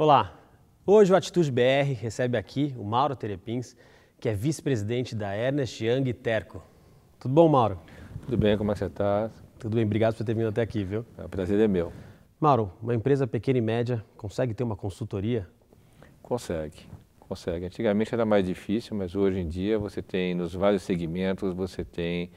Olá, hoje o Atitude BR recebe aqui o Mauro Terepins, que é vice-presidente da Ernest Young Terco. Tudo bom, Mauro? Tudo bem, como é que você está? Tudo bem, obrigado por ter vindo até aqui, viu? É, o prazer é meu. Mauro, uma empresa pequena e média consegue ter uma consultoria? Consegue, consegue. Antigamente era mais difícil, mas hoje em dia você tem nos vários segmentos, você tem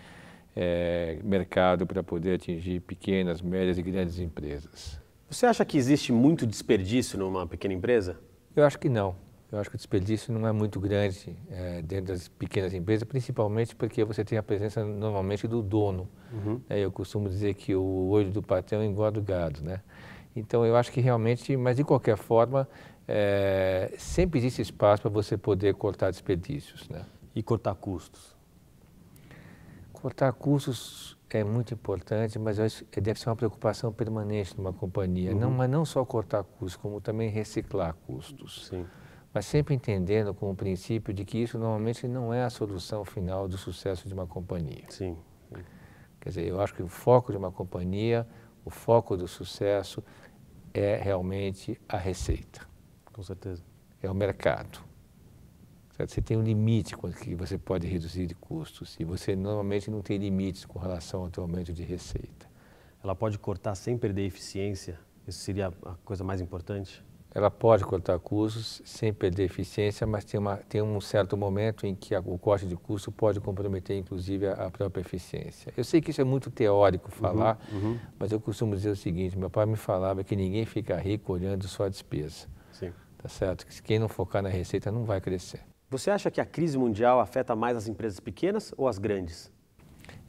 é, mercado para poder atingir pequenas, médias e grandes empresas. Você acha que existe muito desperdício numa pequena empresa? Eu acho que não. Eu acho que o desperdício não é muito grande é, dentro das pequenas empresas, principalmente porque você tem a presença normalmente do dono. Uhum. É, eu costumo dizer que o olho do patrão engorda é o gado, né? Então eu acho que realmente, mas de qualquer forma, é, sempre existe espaço para você poder cortar desperdícios, né? E cortar custos. Cortar custos é muito importante, mas deve ser uma preocupação permanente numa companhia. Uhum. Não, mas não só cortar custos, como também reciclar custos. Sim. Mas sempre entendendo com o princípio de que isso normalmente não é a solução final do sucesso de uma companhia. Sim. Quer dizer, eu acho que o foco de uma companhia, o foco do sucesso é realmente a receita. Com certeza. É o mercado. Você tem um limite que você pode reduzir de custos e você normalmente não tem limites com relação ao teu aumento de receita. Ela pode cortar sem perder eficiência? Isso seria a coisa mais importante? Ela pode cortar custos sem perder eficiência, mas tem, uma, tem um certo momento em que a, o corte de custo pode comprometer, inclusive, a, a, própria eficiência. Eu sei que isso é muito teórico uhum, falar, uhum, uhum. mas eu costumo dizer o seguinte: meu pai me falava que ninguém fica rico olhando só a despesa. Sim. Tá certo? Que quem não focar na receita não vai crescer. Você acha que a crise mundial afeta mais as empresas pequenas ou as grandes?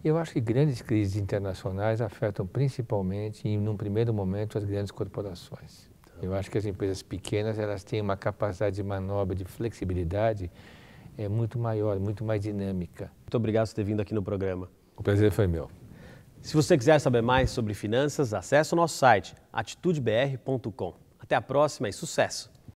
Eu acho que grandes crises internacionais afetam principalmente, em num primeiro momento, as grandes corporações. Eu acho que as empresas pequenas elas têm uma capacidade de manobra, de flexibilidade é muito maior, muito mais dinâmica. Muito obrigado por ter vindo aqui no programa. O prazer foi meu. Se você quiser saber mais sobre finanças, acesse o nosso site atitudebr.com. Até a próxima e sucesso!